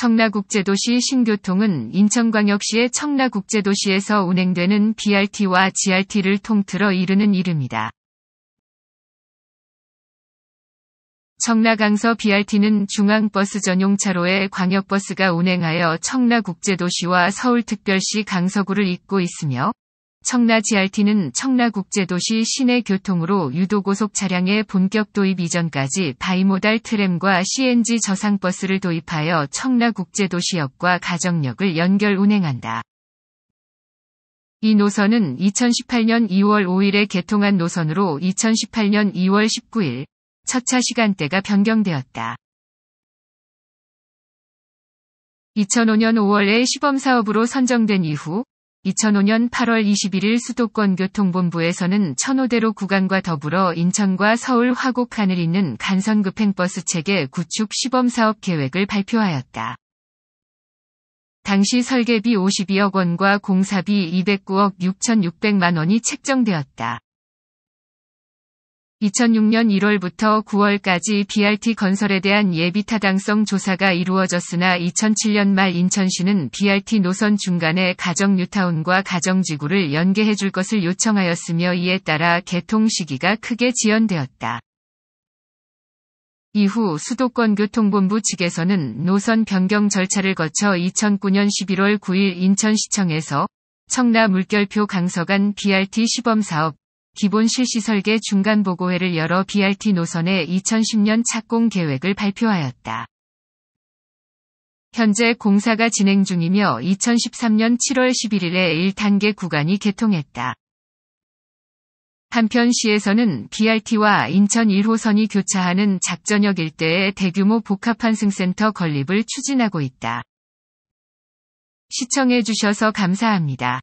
청라국제도시 신교통은 인천광역시의 청라국제도시에서 운행되는 BRT와 GRT를 통틀어 이르는 이름이다. 청라강서 BRT는 중앙버스 전용 차로에 광역버스가 운행하여 청라국제도시와 서울특별시 강서구를 잇고 있으며 청라 GRT는 청라국제도시 시내 교통으로 유도고속 차량의 본격 도입 이전까지 바이모달 트램과 CNG 저상버스를 도입하여 청라국제도시역과 가정역을 연결 운행한다. 이 노선은 2018년 2월 5일에 개통한 노선으로 2018년 2월 19일 첫차 시간대가 변경되었다. 2005년 5월에 시범사업으로 선정된 이후 2005년 8월 21일 수도권 교통본부에서는 천호대로 구간과 더불어 인천과 서울 화곡간을 잇는 간선급행버스 체계 구축 시범사업 계획을 발표하였다. 당시 설계비 52억 원과 공사비 209억 6,600만 원이 책정되었다. 2006년 1월부터 9월까지 BRT 건설에 대한 예비 타당성 조사가 이루어졌으나 2007년 말 인천시는 BRT 노선 중간에 가정 뉴타운과 가정 지구를 연계해 줄 것을 요청하였으며 이에 따라 개통 시기가 크게 지연되었다. 이후 수도권 교통본부 측에서는 노선 변경 절차를 거쳐 2009년 11월 9일 인천시청에서 청라 물결표 강서간 BRT 시범사업 기본 실시 설계 중간 보고회를 열어 BRT 노선의 2010년 착공 계획을 발표하였다. 현재 공사가 진행 중이며 2013년 7월 11일에 1단계 구간이 개통했다. 한편 시에서는 BRT와 인천 1호선이 교차하는 작전역 일대의 대규모 복합환승센터 건립을 추진하고 있다. 시청해주셔서 감사합니다.